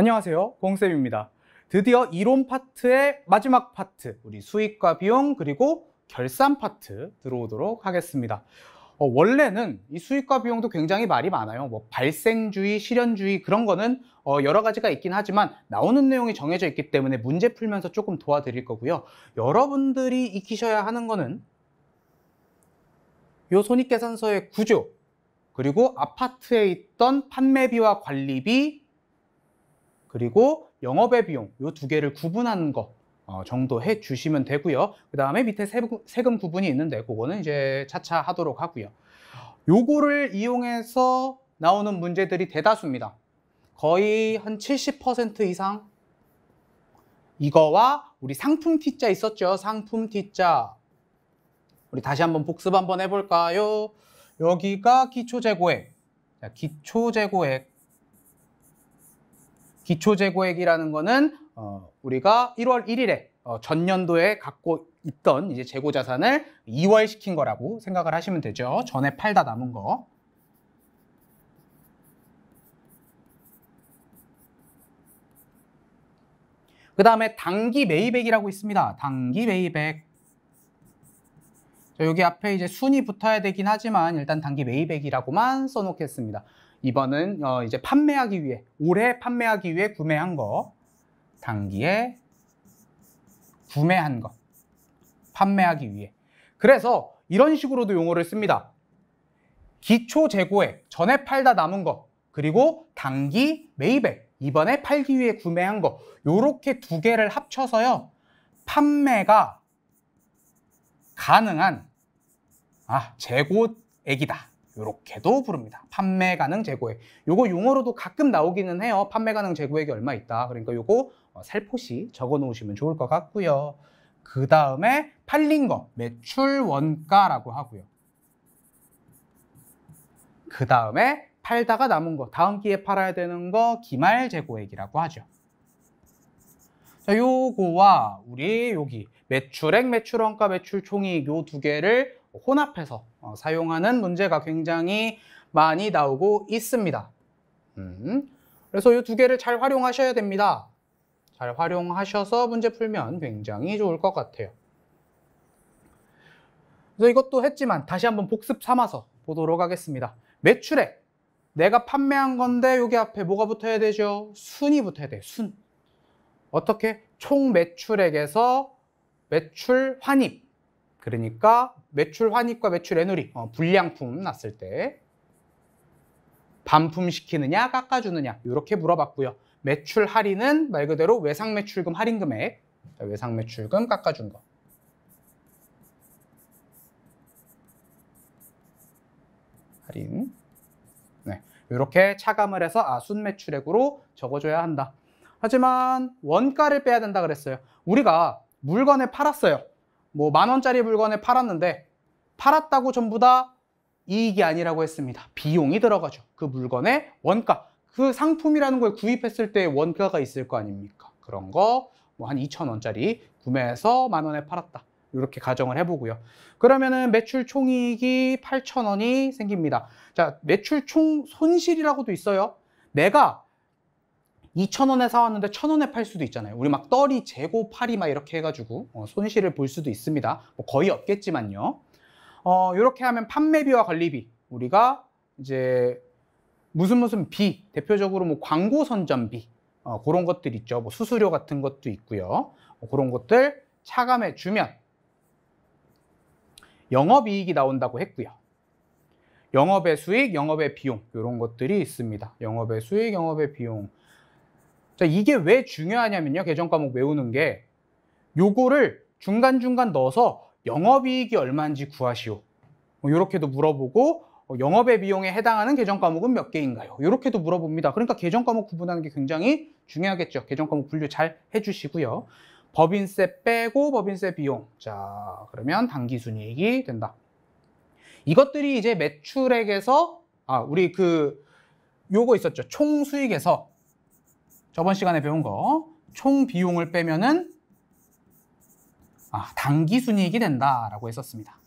안녕하세요 공쌤입니다 드디어 이론 파트의 마지막 파트 우리 수익과 비용 그리고 결산 파트 들어오도록 하겠습니다 어, 원래는 이 수익과 비용도 굉장히 말이 많아요. 뭐 발생주의, 실현주의 그런 거는 어, 여러 가지가 있긴 하지만 나오는 내용이 정해져 있기 때문에 문제 풀면서 조금 도와드릴 거고요. 여러분들이 익히셔야 하는 거는 요 손익계산서의 구조 그리고 아파트에 있던 판매비와 관리비 그리고 영업의 비용 이 두 개를 구분하는 거 어, 정도 해 주시면 되고요. 그 다음에 밑에 세금 구분이 있는데 그거는 이제 차차 하도록 하고요. 요거를 이용해서 나오는 문제들이 대다수입니다. 거의 한 70% 이상 이거와 우리 상품 T자 있었죠. 상품 T자 우리 다시 한번 복습 한번 해볼까요? 여기가 기초재고액 기초재고액 기초 재고액이라는 거는 어, 우리가 1월 1일에 어, 전년도에 갖고 있던 이제 재고 자산을 이월 시킨 거라고 생각을 하시면 되죠. 전에 팔다 남은 거. 그 다음에 당기 매입액이라고 있습니다. 당기 매입액. 여기 앞에 이제 순이 붙어야 되긴 하지만 일단 당기 매입액이라고만 써놓겠습니다. 이번은 어, 이제 판매하기 위해 올해 판매하기 위해 구매한 거단기에 구매한 거 판매하기 위해 그래서 이런 식으로도 용어를 씁니다 기초 재고액 전에 팔다 남은 거 그리고 단기 매입액 이번에 팔기 위해 구매한 거 요렇게 두 개를 합쳐서요 판매가 가능한 아 재고액이다 이렇게도 부릅니다. 판매 가능 재고액. 요거 용어로도 가끔 나오기는 해요. 판매 가능 재고액이 얼마 있다. 그러니까 요거 어, 살포시 적어 놓으시면 좋을 것 같고요. 그 다음에 팔린 거 매출 원가라고 하고요. 그 다음에 팔다가 남은 거 다음 기에 팔아야 되는 거 기말 재고액이라고 하죠. 자, 요거와 우리 여기 매출액, 매출원가, 매출총이요두 개를 그 혼합해서 어, 사용하는 문제가 굉장히 많이 나오고 있습니다. 음, 그래서 이 두 개를 잘 활용하셔야 됩니다. 잘 활용하셔서 문제 풀면 굉장히 좋을 것 같아요. 그래서 이것도 했지만 다시 한번 복습 삼아서 보도록 하겠습니다. 매출액. 내가 판매한 건데 여기 앞에 뭐가 붙어야 되죠? 순이 붙어야 돼. 순. 어떻게? 총 매출액에서 매출 환입. 그러니까 매출 환입과 매출 애누리, 어, 불량품 났을 때 반품시키느냐 깎아주느냐 이렇게 물어봤고요. 매출 할인은 말 그대로 외상 매출금 할인 금액, 외상 매출금 깎아준 거. 할인. 네. 이렇게 차감을 해서 아, 순매출액으로 적어줘야 한다. 하지만 원가를 빼야 된다 그랬어요. 우리가 물건을 팔았어요. 뭐만 원짜리 물건을 팔았는데 팔았다고 전부 다 이익이 아니라고 했습니다. 비용이 들어가죠. 그 물건의 원가, 그 상품이라는 걸 구입했을 때의 원가가 있을 거 아닙니까? 그런 거 뭐한 2천 원짜리 구매해서 만 원에 팔았다. 이렇게 가정을 해보고요. 그러면은 매출 총이익이 8천 원이 생깁니다. 자, 매출 총 손실이라고도 있어요. 내가 2,000원에 사왔는데 1,000원에 팔 수도 있잖아요. 우리 막 떨이 재고 팔이 막 이렇게 해가지고 어, 손실을 볼 수도 있습니다. 뭐 거의 없겠지만요. 어, 이렇게 하면 판매비와 관리비 우리가 이제 무슨 무슨 비 대표적으로 뭐 광고 선전비 어, 그런 것들 있죠. 뭐 수수료 같은 것도 있고요. 뭐 그런 것들 차감해 주면 영업이익이 나온다고 했고요. 영업의 수익, 영업의 비용 이런 것들이 있습니다. 영업의 수익, 영업의 비용 자, 이게 왜 중요하냐면요. 계정 과목 외우는 게 요거를 중간중간 넣어서 영업이익이 얼마인지 구하시오. 이렇게도 뭐 물어보고 어, 영업의 비용에 해당하는 계정 과목은 몇 개인가요? 이렇게도 물어봅니다. 그러니까 계정 과목 구분하는 게 굉장히 중요하겠죠. 계정 과목 분류 잘 해주시고요. 법인세 빼고 법인세 비용. 자, 그러면 당기순이익이 된다. 이것들이 이제 매출액에서 아, 우리 그 요거 있었죠. 총수익에서 저번 시간에 배운 거 총 비용을 빼면은 아, 단기 순이익이 된다라고 했었습니다.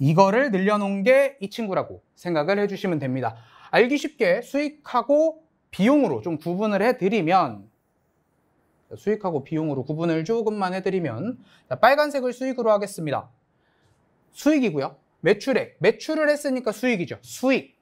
이거를 늘려놓은 게 이 친구라고 생각을 해주시면 됩니다. 알기 쉽게 수익하고 비용으로 좀 구분을 해드리면 수익하고 비용으로 구분을 조금만 해드리면 자, 빨간색을 수익으로 하겠습니다. 수익이고요. 매출액, 매출을 했으니까 수익이죠. 수익.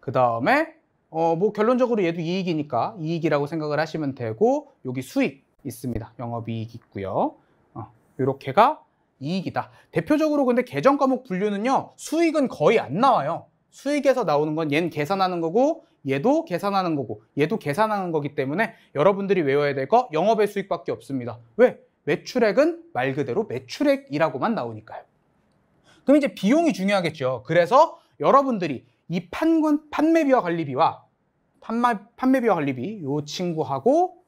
그 다음에 어, 뭐 결론적으로 얘도 이익이니까 이익이라고 생각을 하시면 되고 여기 수익 있습니다. 영업이익 있고요. 어, 이렇게가 이익이다. 대표적으로 근데 계정 과목 분류는요. 수익은 거의 안 나와요. 수익에서 나오는 건 얘는 계산하는 거고 얘도 계산하는 거고 얘도 계산하는 거기 때문에 여러분들이 외워야 될 거 영업의 수익밖에 없습니다. 왜? 매출액은 말 그대로 매출액이라고만 나오니까요. 그럼 이제 비용이 중요하겠죠. 그래서 여러분들이 이 판권, 판매비와 관리비와 판매, 판매비와 관리비, 요 친구하고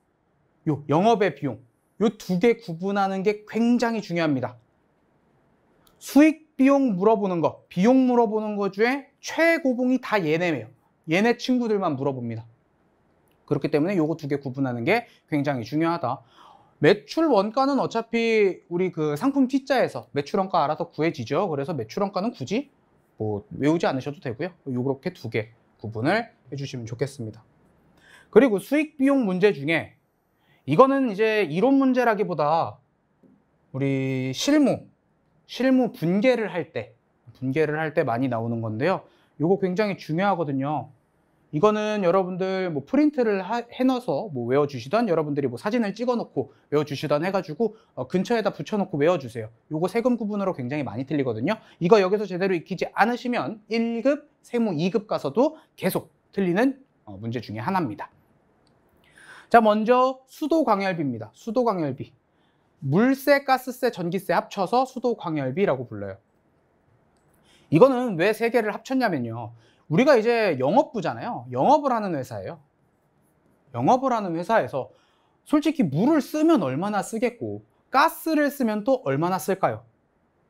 요 영업의 비용, 요 두 개 구분하는 게 굉장히 중요합니다. 수익 비용 물어보는 거, 비용 물어보는 거 중에 최고봉이 다 얘네예요. 얘네 친구들만 물어봅니다. 그렇기 때문에 요거 두 개 구분하는 게 굉장히 중요하다. 매출 원가는 어차피 우리 그 상품 T자에서 매출 원가 알아서 구해지죠. 그래서 매출 원가는 굳이 뭐 외우지 않으셔도 되고요. 요렇게 두 개. 구분을 해주시면 좋겠습니다. 그리고 수익 비용 문제 중에 이거는 이제 이론 문제라기보다 우리 실무, 실무 분계를 할 때, 분계를 할 때 많이 나오는 건데요. 이거 굉장히 중요하거든요. 이거는 여러분들 뭐 프린트를 하, 해놔서 뭐 외워주시던 여러분들이 뭐 사진을 찍어놓고 외워주시던 해가지고 어, 근처에다 붙여놓고 외워주세요. 요거 세금 구분으로 굉장히 많이 틀리거든요. 이거 여기서 제대로 익히지 않으시면 1급, 세무 2급 가서도 계속 틀리는 어, 문제 중에 하나입니다. 자, 먼저 수도광열비입니다. 수도광열비. 물세, 가스세, 전기세 합쳐서 수도광열비라고 불러요. 이거는 왜 세 개를 합쳤냐면요. 우리가 이제 영업부잖아요. 영업을 하는 회사예요. 영업을 하는 회사에서 솔직히 물을 쓰면 얼마나 쓰겠고 가스를 쓰면 또 얼마나 쓸까요?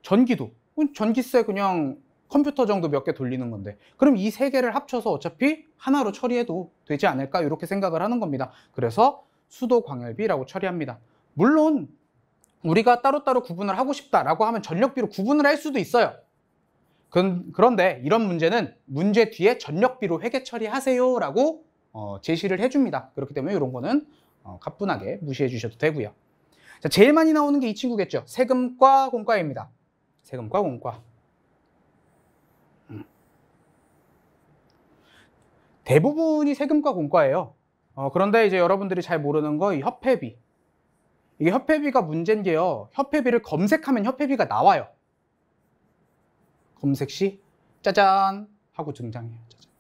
전기도 음, 전기세 그냥 컴퓨터 정도 몇 개 돌리는 건데 그럼 이 세 개를 합쳐서 어차피 하나로 처리해도 되지 않을까 이렇게 생각을 하는 겁니다. 그래서 수도 광열비라고 처리합니다. 물론 우리가 따로따로 구분을 하고 싶다라고 하면 전력비로 구분을 할 수도 있어요. 그런데 이런 문제는 문제 뒤에 전력비로 회계 처리하세요 라고 어, 제시를 해줍니다. 그렇기 때문에 이런 거는 어, 가뿐하게 무시해 주셔도 되고요. 자, 제일 많이 나오는 게 이 친구겠죠. 세금과 공과입니다. 세금과 공과. 음. 대부분이 세금과 공과예요. 어, 그런데 이제 여러분들이 잘 모르는 거이 협회비. 이게 협회비가 문제인 게요. 협회비를 검색하면 협회비가 나와요. 검색 시 짜잔 하고 등장해요. 짜잔.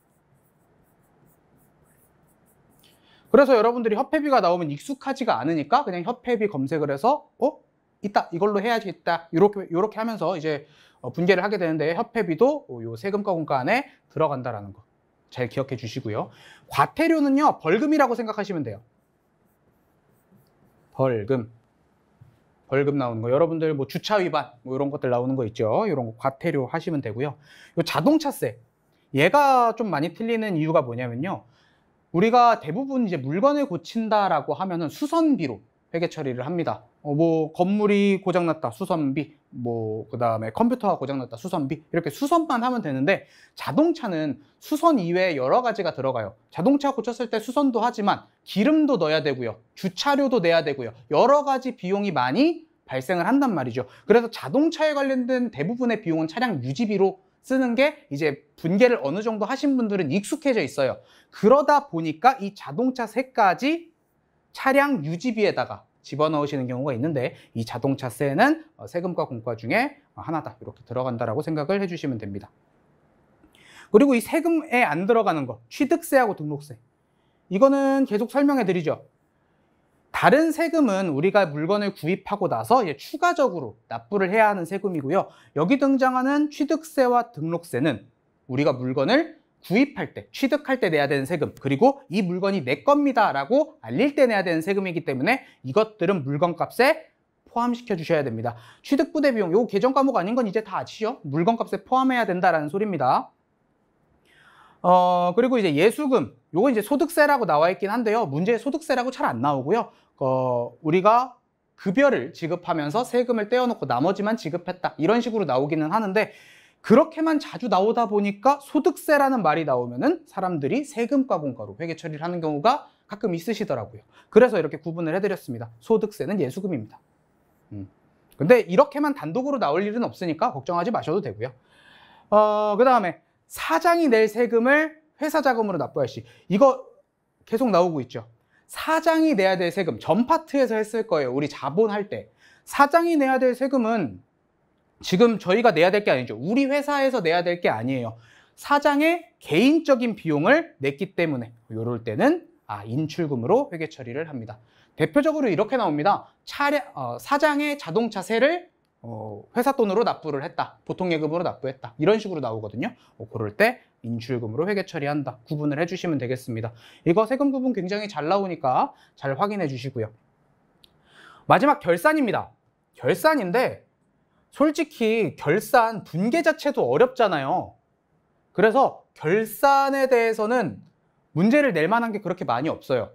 그래서 여러분들이 협회비가 나오면 익숙하지가 않으니까 그냥 협회비 검색을 해서 어? 있다 이걸로 해야겠다 이렇게 이렇게 하면서 이제 어, 분개를 하게 되는데 협회비도 요 세금과 공과 안에 들어간다라는 거 잘 기억해 주시고요. 과태료는요 벌금이라고 생각하시면 돼요. 벌금. 벌금 나오는 거 여러분들 뭐 주차 위반 뭐 이런 것들 나오는 거 있죠 이런 거 과태료 하시면 되고요 요 자동차세 얘가 좀 많이 틀리는 이유가 뭐냐면요 우리가 대부분 이제 물건을 고친다라고 하면은 수선비로 회계 처리를 합니다. 어, 뭐 건물이 고장났다 수선비, 뭐 그다음에 컴퓨터가 고장났다 수선비 이렇게 수선만 하면 되는데 자동차는 수선 이외에 여러 가지가 들어가요. 자동차 고쳤을 때 수선도 하지만 기름도 넣어야 되고요, 주차료도 내야 되고요, 여러 가지 비용이 많이 발생을 한단 말이죠. 그래서 자동차에 관련된 대부분의 비용은 차량 유지비로 쓰는 게 이제 분개를 어느 정도 하신 분들은 익숙해져 있어요. 그러다 보니까 이 자동차 세까지 차량 유지비에다가 집어넣으시는 경우가 있는데 이 자동차세는 어, 세금과 공과 중에 어, 하나다 이렇게 들어간다라고 생각을 해주시면 됩니다. 그리고 이 세금에 안 들어가는 거 취득세하고 등록세 이거는 계속 설명해 드리죠. 다른 세금은 우리가 물건을 구입하고 나서 추가적으로 납부를 해야 하는 세금이고요. 여기 등장하는 취득세와 등록세는 우리가 물건을 구입할 때, 취득할 때 내야 되는 세금, 그리고 이 물건이 내 겁니다라고 알릴 때 내야 되는 세금이기 때문에 이것들은 물건값에 포함시켜 주셔야 됩니다. 취득부대 비용, 요 계정 과목 아닌 건 이제 다 아시죠? 물건값에 포함해야 된다라는 소리입니다. 어, 그리고 이제 예수금, 요거 이제 소득세라고 나와 있긴 한데요. 문제에 소득세라고 잘 안 나오고요. 어, 우리가 급여를 지급하면서 세금을 떼어놓고 나머지만 지급했다. 이런 식으로 나오기는 하는데 그렇게만 자주 나오다 보니까 소득세라는 말이 나오면은 사람들이 세금과 공과로 회계 처리를 하는 경우가 가끔 있으시더라고요. 그래서 이렇게 구분을 해드렸습니다. 소득세는 예수금입니다. 음. 근데 이렇게만 단독으로 나올 일은 없으니까 걱정하지 마셔도 되고요. 어, 그 다음에 사장이 낼 세금을 회사 자금으로 납부할 시 이거 계속 나오고 있죠. 사장이 내야 될 세금 전 파트에서 했을 거예요. 우리 자본할 때 사장이 내야 될 세금은 지금 저희가 내야 될 게 아니죠. 우리 회사에서 내야 될 게 아니에요. 사장의 개인적인 비용을 냈기 때문에 이럴 때는 아, 인출금으로 회계 처리를 합니다. 대표적으로 이렇게 나옵니다. 차량, 어, 사장의 자동차세를 어, 회사 돈으로 납부를 했다. 보통 예금으로 납부했다. 이런 식으로 나오거든요. 어, 그럴 때 인출금으로 회계 처리한다. 구분을 해주시면 되겠습니다. 이거 세금 구분 굉장히 잘 나오니까 잘 확인해 주시고요. 마지막 결산입니다. 결산인데 솔직히 결산 분계 자체도 어렵잖아요. 그래서 결산에 대해서는 문제를 낼 만한 게 그렇게 많이 없어요.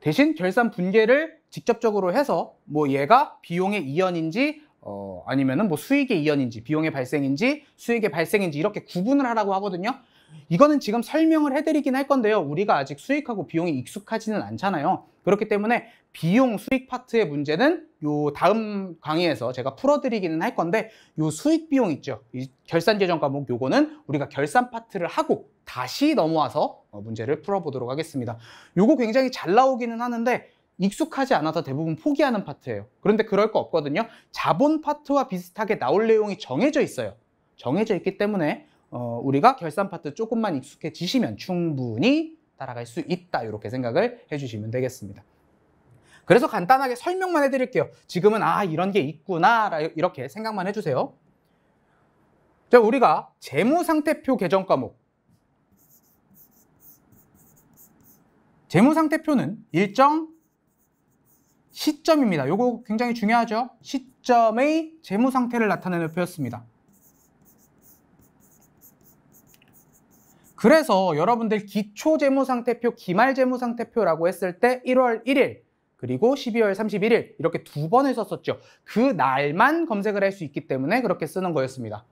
대신 결산 분계를 직접적으로 해서 뭐 얘가 비용의 이연인지 어, 아니면은 뭐 수익의 이연인지 비용의 발생인지 수익의 발생인지 이렇게 구분을 하라고 하거든요. 이거는 지금 설명을 해드리긴 할 건데요. 우리가 아직 수익하고 비용이 익숙하지는 않잖아요. 그렇기 때문에 비용 수익 파트의 문제는 요 다음 강의에서 제가 풀어드리기는 할 건데 요 수익 비용 있죠. 이 결산 재정 과목 요거는 우리가 결산 파트를 하고 다시 넘어와서 어, 문제를 풀어보도록 하겠습니다. 요거 굉장히 잘 나오기는 하는데 익숙하지 않아서 대부분 포기하는 파트예요. 그런데 그럴 거 없거든요. 자본 파트와 비슷하게 나올 내용이 정해져 있어요. 정해져 있기 때문에 어, 우리가 결산 파트 조금만 익숙해지시면 충분히 따라갈 수 있다 이렇게 생각을 해주시면 되겠습니다. 그래서 간단하게 설명만 해드릴게요. 지금은 아 이런 게 있구나 이렇게 생각만 해주세요. 자 우리가 재무상태표 개정 과목 재무상태표는 일정 시점입니다. 요거 굉장히 중요하죠. 시점의 재무상태를 나타내는 표였습니다. 그래서 여러분들 기초 재무상태표, 기말 재무상태표라고 했을 때 1월 1일 그리고 12월 31일 이렇게 두 번을 썼었죠. 그 날만 검색을 할 수 있기 때문에 그렇게 쓰는 거였습니다.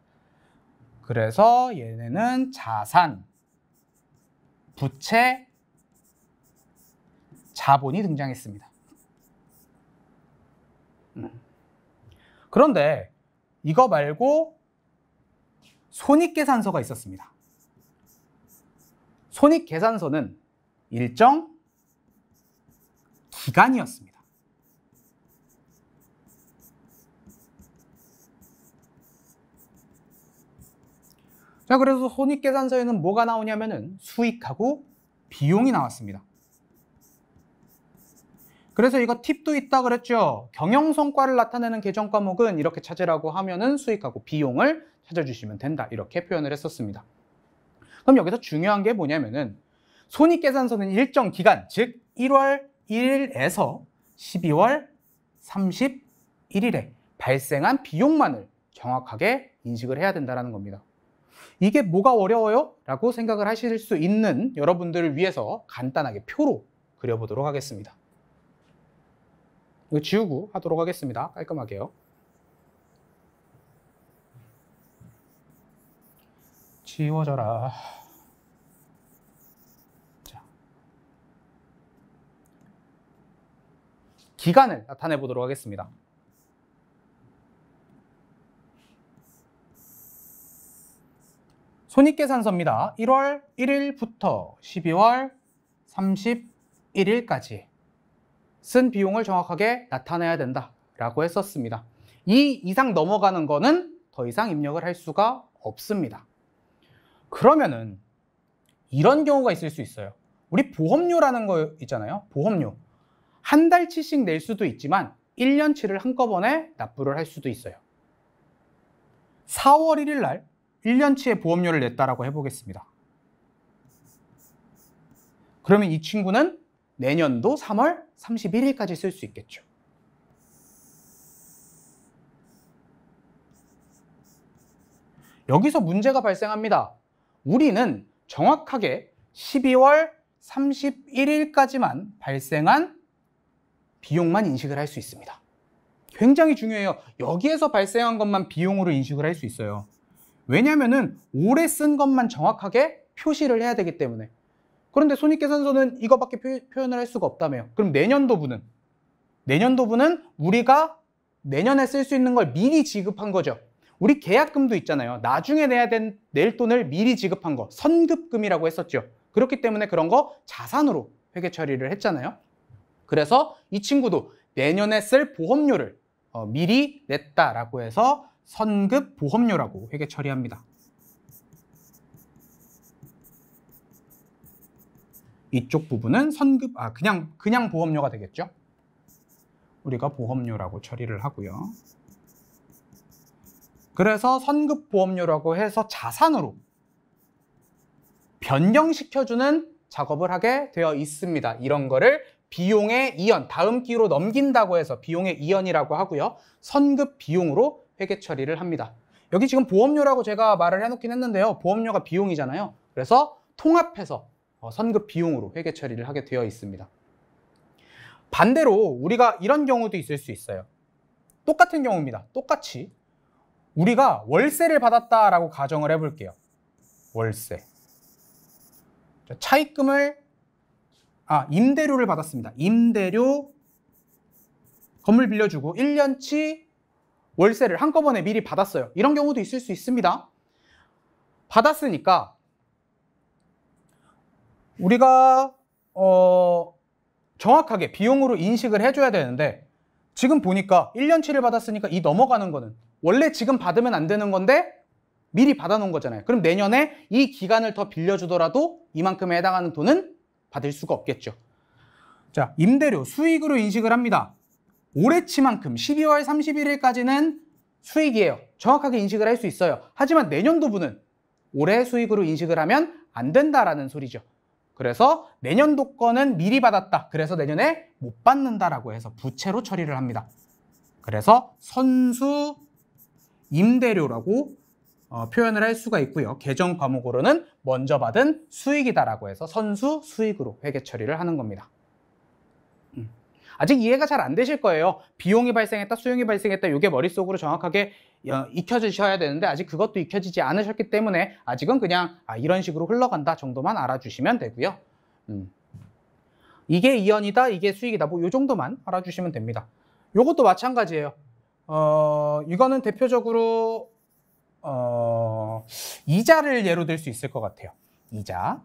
그래서 얘네는 자산, 부채, 자본이 등장했습니다. 그런데 이거 말고 손익계산서가 있었습니다. 손익계산서는 일정 기간이었습니다. 자, 그래서 손익계산서에는 뭐가 나오냐면은 수익하고 비용이 나왔습니다. 그래서 이거 팁도 있다 그랬죠. 경영 성과를 나타내는 계정 과목은 이렇게 찾으라고 하면은 수익하고 비용을 찾아주시면 된다. 이렇게 표현을 했었습니다. 그럼 여기서 중요한 게 뭐냐면은 손익계산서는 일정 기간, 즉 1월 1일에서 12월 31일에 발생한 비용만을 정확하게 인식을 해야 된다는 겁니다. 이게 뭐가 어려워요? 라고 생각을 하실 수 있는 여러분들을 위해서 간단하게 표로 그려보도록 하겠습니다. 이거 지우고 하도록 하겠습니다. 깔끔하게요. 지워져라. 자. 기간을 나타내 보도록 하겠습니다. 손익계산서입니다. 1월 1일부터 12월 31일까지 쓴 비용을 정확하게 나타내야 된다라고 했었습니다. 이 이상 넘어가는 거는 더 이상 입력을 할 수가 없습니다. 그러면은 이런 경우가 있을 수 있어요. 우리 보험료라는 거 있잖아요. 보험료. 한 달치씩 낼 수도 있지만 1년치를 한꺼번에 납부를 할 수도 있어요. 4월 1일 날 1년치의 보험료를 냈다라고 해보겠습니다. 그러면 이 친구는 내년도 3월 31일까지 쓸 수 있겠죠. 여기서 문제가 발생합니다. 우리는 정확하게 12월 31일까지만 발생한 비용만 인식을 할 수 있습니다. 굉장히 중요해요. 여기에서 발생한 것만 비용으로 인식을 할 수 있어요. 왜냐면은 올해 쓴 것만 정확하게 표시를 해야 되기 때문에. 그런데 손익계산서는 이거밖에 표, 현을할 수가 없다며요. 그럼 내년도분은? 내년도분은 우리가 내년에 쓸 수 있는 걸 미리 지급한 거죠. 우리 계약금도 있잖아요. 나중에 내야 된, 낼 돈을 미리 지급한 거, 선급금이라고 했었죠. 그렇기 때문에 그런 거 자산으로 회계 처리를 했잖아요. 그래서 이 친구도 내년에 쓸 보험료를 어, 미리 냈다라고 해서 선급 보험료라고 회계 처리합니다. 이쪽 부분은 선급, 아, 그냥, 그냥 보험료가 되겠죠? 우리가 보험료라고 처리를 하고요. 그래서 선급보험료라고 해서 자산으로 변경시켜주는 작업을 하게 되어 있습니다. 이런 거를 비용의 이연, 다음 기로 넘긴다고 해서 비용의 이연이라고 하고요. 선급 비용으로 회계 처리를 합니다. 여기 지금 보험료라고 제가 말을 해놓긴 했는데요. 보험료가 비용이잖아요. 그래서 통합해서 어, 선급 비용으로 회계 처리를 하게 되어 있습니다. 반대로 우리가 이런 경우도 있을 수 있어요. 똑같은 경우입니다. 똑같이 우리가 월세를 받았다라고 가정을 해볼게요. 월세. 차입금을 아 임대료를 받았습니다. 임대료 건물 빌려주고 1년치 월세를 한꺼번에 미리 받았어요. 이런 경우도 있을 수 있습니다. 받았으니까 우리가 어 정확하게 비용으로 인식을 해줘야 되는데 지금 보니까 1년치를 받았으니까 이 넘어가는 거는 원래 지금 받으면 안 되는 건데 미리 받아놓은 거잖아요. 그럼 내년에 이 기간을 더 빌려주더라도 이만큼에 해당하는 돈은 받을 수가 없겠죠. 자, 임대료 수익으로 인식을 합니다. 올해치만큼 12월 31일까지는 수익이에요. 정확하게 인식을 할 수 있어요. 하지만 내년도분은 올해 수익으로 인식을 하면 안 된다라는 소리죠. 그래서 내년도 거는 미리 받았다. 그래서 내년에 못 받는다라고 해서 부채로 처리를 합니다. 그래서 선수 임대료라고 어, 표현을 할 수가 있고요. 계정 과목으로는 먼저 받은 수익이다라고 해서 선수 수익으로 회계 처리를 하는 겁니다. 음. 아직 이해가 잘 안 되실 거예요. 비용이 발생했다, 수용이 발생했다, 이게 머릿속으로 정확하게 어, 익혀지셔야 되는데 아직 그것도 익혀지지 않으셨기 때문에 아직은 그냥 아, 이런 식으로 흘러간다 정도만 알아주시면 되고요. 음. 이게 이연이다, 이게 수익이다, 뭐 이 정도만 알아주시면 됩니다. 이것도 마찬가지예요. 어, 이거는 대표적으로 어, 이자를 예로 들 수 있을 것 같아요. 이자.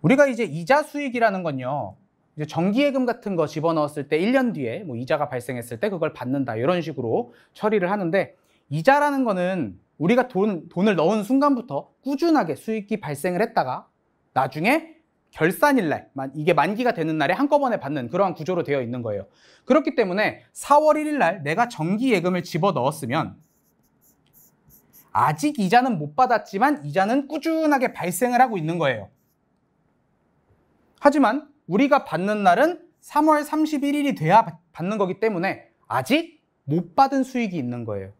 우리가 이제 이자 수익이라는 건요. 이제 정기예금 같은 거 집어넣었을 때 1년 뒤에 뭐 이자가 발생했을 때 그걸 받는다. 이런 식으로 처리를 하는데 이자라는 거는 우리가 돈, 돈을 넣은 순간부터 꾸준하게 수익이 발생을 했다가 나중에 결산일 날, 이게 만기가 되는 날에 한꺼번에 받는 그러한 구조로 되어 있는 거예요. 그렇기 때문에 4월 1일 날 내가 정기 예금을 집어 넣었으면 아직 이자는 못 받았지만 이자는 꾸준하게 발생을 하고 있는 거예요. 하지만 우리가 받는 날은 3월 31일이 돼야 받는 거기 때문에 아직 못 받은 수익이 있는 거예요.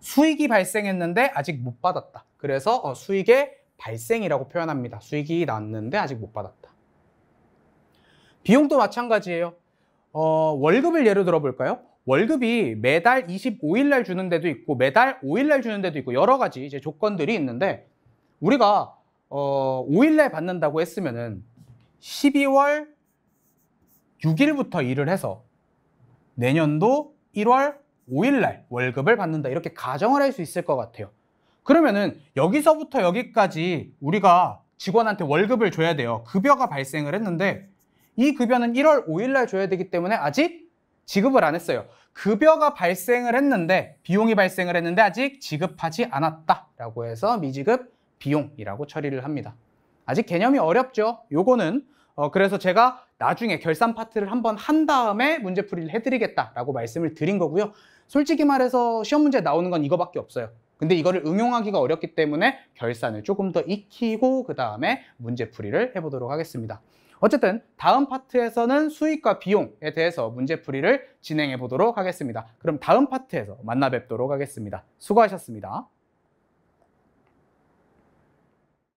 수익이 발생했는데 아직 못 받았다. 그래서 어, 수익의 발생이라고 표현합니다. 수익이 났는데 아직 못 받았다. 비용도 마찬가지예요. 어, 월급을 예로 들어볼까요? 월급이 매달 25일 날 주는 데도 있고 매달 5일 날 주는 데도 있고 여러 가지 이제 조건들이 있는데 우리가 어, 5일 날 받는다고 했으면은 12월 6일부터 일을 해서 내년도 1월 5일 날 월급을 받는다 이렇게 가정을 할 수 있을 것 같아요. 그러면은 여기서부터 여기까지 우리가 직원한테 월급을 줘야 돼요. 급여가 발생을 했는데 이 급여는 1월 5일 날 줘야 되기 때문에 아직 지급을 안 했어요. 급여가 발생을 했는데 비용이 발생을 했는데 아직 지급하지 않았다라고 해서 미지급 비용이라고 처리를 합니다. 아직 개념이 어렵죠. 요거는 어, 그래서 제가 나중에 결산 파트를 한번 한 다음에 문제풀이를 해드리겠다라고 말씀을 드린 거고요. 솔직히 말해서 시험 문제 나오는 건 이거밖에 없어요. 근데 이거를 응용하기가 어렵기 때문에 결산을 조금 더 익히고 그 다음에 문제풀이를 해보도록 하겠습니다. 어쨌든 다음 파트에서는 수익과 비용에 대해서 문제풀이를 진행해 보도록 하겠습니다. 그럼 다음 파트에서 만나 뵙도록 하겠습니다. 수고하셨습니다.